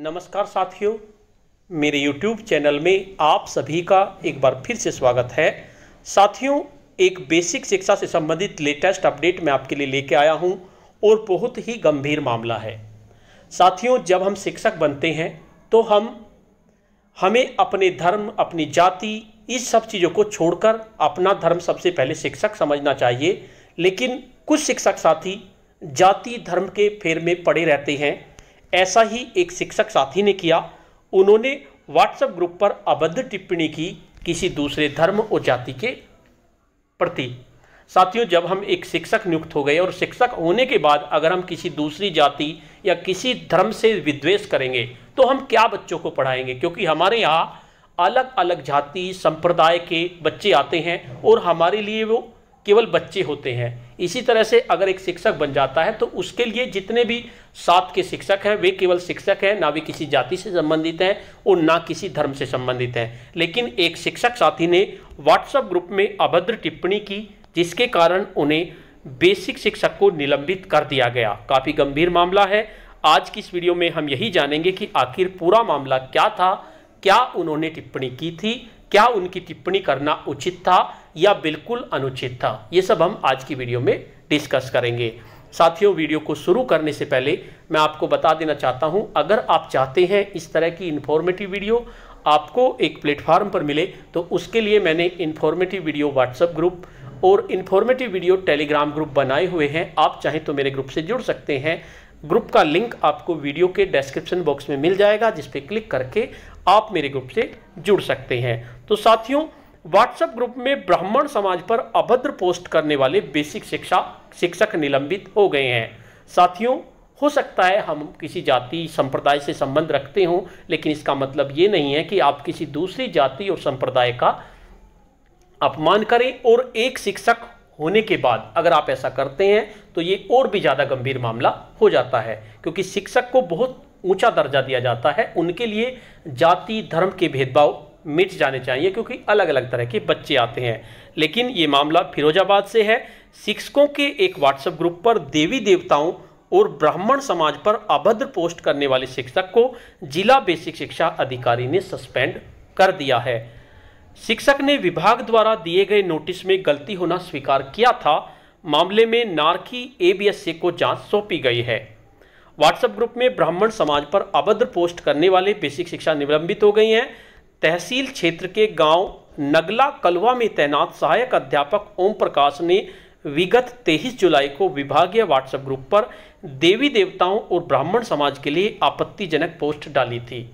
नमस्कार साथियों मेरे YouTube चैनल में आप सभी का एक बार फिर से स्वागत है साथियों एक बेसिक शिक्षा से संबंधित लेटेस्ट अपडेट मैं आपके लिए लेके आया हूं और बहुत ही गंभीर मामला है साथियों जब हम शिक्षक बनते हैं तो हम हमें अपने धर्म अपनी जाति इस सब चीज़ों को छोड़कर अपना धर्म सबसे पहले शिक्षक समझना चाहिए लेकिन कुछ शिक्षक साथी जाति धर्म के फेर में पड़े रहते हैं ऐसा ही एक शिक्षक साथी ने किया उन्होंने व्हाट्सएप ग्रुप पर अबद्ध टिप्पणी की किसी दूसरे धर्म और जाति के प्रति साथियों जब हम एक शिक्षक नियुक्त हो गए और शिक्षक होने के बाद अगर हम किसी दूसरी जाति या किसी धर्म से विद्वेष करेंगे तो हम क्या बच्चों को पढ़ाएंगे क्योंकि हमारे यहाँ अलग अलग जाति संप्रदाय के बच्चे आते हैं और हमारे लिए वो केवल बच्चे होते हैं इसी तरह से अगर एक शिक्षक बन जाता है तो उसके लिए जितने भी साथ के शिक्षक हैं वे केवल शिक्षक हैं ना वे किसी जाति से संबंधित हैं और ना किसी धर्म से संबंधित हैं लेकिन एक शिक्षक साथी ने व्हाट्सएप ग्रुप में अभद्र टिप्पणी की जिसके कारण उन्हें बेसिक शिक्षक को निलंबित कर दिया गया काफ़ी गंभीर मामला है आज की इस वीडियो में हम यही जानेंगे कि आखिर पूरा मामला क्या था क्या उन्होंने टिप्पणी की थी क्या उनकी टिप्पणी करना उचित था या बिल्कुल अनुचित था ये सब हम आज की वीडियो में डिस्कस करेंगे साथियों वीडियो को शुरू करने से पहले मैं आपको बता देना चाहता हूँ अगर आप चाहते हैं इस तरह की इन्फॉर्मेटिव वीडियो आपको एक प्लेटफार्म पर मिले तो उसके लिए मैंने इन्फॉर्मेटिव वीडियो व्हाट्सएप ग्रुप और इन्फॉर्मेटिव वीडियो टेलीग्राम ग्रुप बनाए हुए हैं आप चाहें तो मेरे ग्रुप से जुड़ सकते हैं ग्रुप का लिंक आपको वीडियो के डिस्क्रिप्शन बॉक्स में मिल जाएगा जिसपे क्लिक करके आप मेरे ग्रुप से जुड़ सकते हैं तो साथियों व्हाट्सएप ग्रुप में ब्राह्मण समाज पर अभद्र पोस्ट करने वाले बेसिक शिक्षा शिक्षक निलंबित हो गए हैं साथियों हो सकता है हम किसी जाति संप्रदाय से संबंध रखते हों लेकिन इसका मतलब ये नहीं है कि आप किसी दूसरी जाति और संप्रदाय का अपमान करें और एक शिक्षक होने के बाद अगर आप ऐसा करते हैं तो ये और भी ज़्यादा गंभीर मामला हो जाता है क्योंकि शिक्षक को बहुत ऊंचा दर्जा दिया जाता है उनके लिए जाति धर्म के भेदभाव मिट जाने चाहिए क्योंकि अलग अलग तरह के बच्चे आते हैं लेकिन ये मामला फिरोजाबाद से है शिक्षकों के एक व्हाट्सएप ग्रुप पर देवी देवताओं और ब्राह्मण समाज पर अभद्र पोस्ट करने वाले शिक्षक को जिला बेसिक शिक्षा अधिकारी ने सस्पेंड कर दिया है शिक्षक ने विभाग द्वारा दिए गए नोटिस में गलती होना स्वीकार किया था मामले में नारकी एबीएससी को जांच सौंपी गई है व्हाट्सएप ग्रुप में ब्राह्मण समाज पर अभद्र पोस्ट करने वाले बेसिक शिक्षा निलंबित हो गई हैं तहसील क्षेत्र के गांव नगला कलवा में तैनात सहायक अध्यापक ओम प्रकाश ने विगत 23 जुलाई को विभागीय व्हाट्सएप ग्रुप पर देवी देवताओं और ब्राह्मण समाज के लिए आपत्तिजनक पोस्ट डाली थी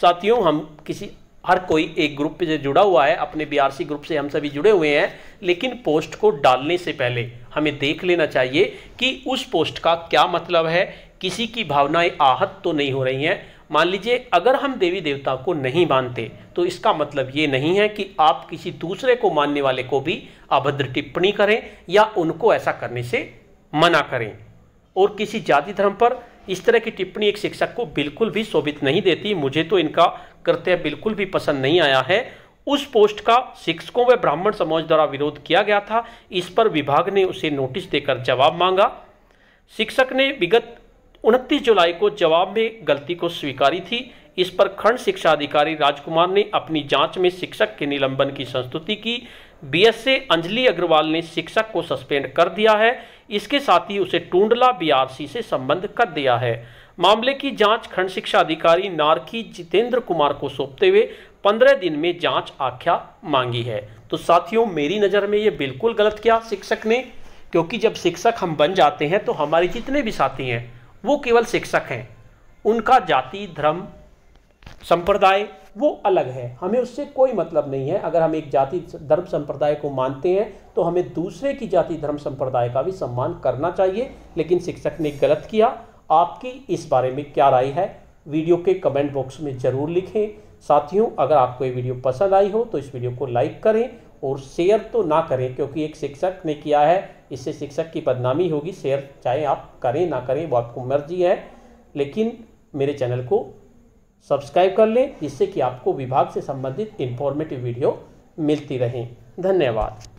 साथियों हम किसी हर कोई एक ग्रुप से जुड़ा हुआ है अपने बीआरसी ग्रुप से हम सभी जुड़े हुए हैं लेकिन पोस्ट को डालने से पहले हमें देख लेना चाहिए कि उस पोस्ट का क्या मतलब है किसी की भावनाएं आहत तो नहीं हो रही हैं मान लीजिए अगर हम देवी देवता को नहीं मानते तो इसका मतलब ये नहीं है कि आप किसी दूसरे को मानने वाले को भी अभद्र टिप्पणी करें या उनको ऐसा करने से मना करें और किसी जाति धर्म पर इस तरह की टिप्पणी एक शिक्षक को बिल्कुल भी शोभित नहीं देती मुझे तो इनका कृत्य बिल्कुल भी पसंद नहीं आया है उस पोस्ट का शिक्षकों व ब्राह्मण समाज द्वारा विरोध किया गया था इस पर विभाग ने उसे नोटिस देकर जवाब मांगा शिक्षक ने विगत उनतीस जुलाई को जवाब में गलती को स्वीकारी थी इस पर खंड शिक्षा अधिकारी राजकुमार ने अपनी जांच में शिक्षक के निलंबन की संस्तुति की बीएसए अंजलि अग्रवाल ने शिक्षक को सस्पेंड कर दिया है इसके साथ ही उसे टूंडला बीआरसी से संबंध कर दिया है मामले की जांच खंड शिक्षा अधिकारी नारकी जितेंद्र कुमार को सौंपते हुए पंद्रह दिन में जांच आख्या मांगी है तो साथियों मेरी नज़र में ये बिल्कुल गलत किया शिक्षक ने क्योंकि जब शिक्षक हम बन जाते हैं तो हमारे जितने भी साथी हैं वो केवल शिक्षक हैं उनका जाति धर्म संप्रदाय वो अलग है हमें उससे कोई मतलब नहीं है अगर हम एक जाति धर्म संप्रदाय को मानते हैं तो हमें दूसरे की जाति धर्म संप्रदाय का भी सम्मान करना चाहिए लेकिन शिक्षक ने गलत किया आपकी इस बारे में क्या राय है वीडियो के कमेंट बॉक्स में ज़रूर लिखें साथियों अगर आपको ये वीडियो पसंद आई हो तो इस वीडियो को लाइक करें और शेयर तो ना करें क्योंकि एक शिक्षक ने किया है इससे शिक्षक की बदनामी होगी शेयर चाहे आप करें ना करें वो आपको मर्जी है लेकिन मेरे चैनल को सब्सक्राइब कर लें जिससे कि आपको विभाग से संबंधित इन्फॉर्मेटिव वीडियो मिलती रहें धन्यवाद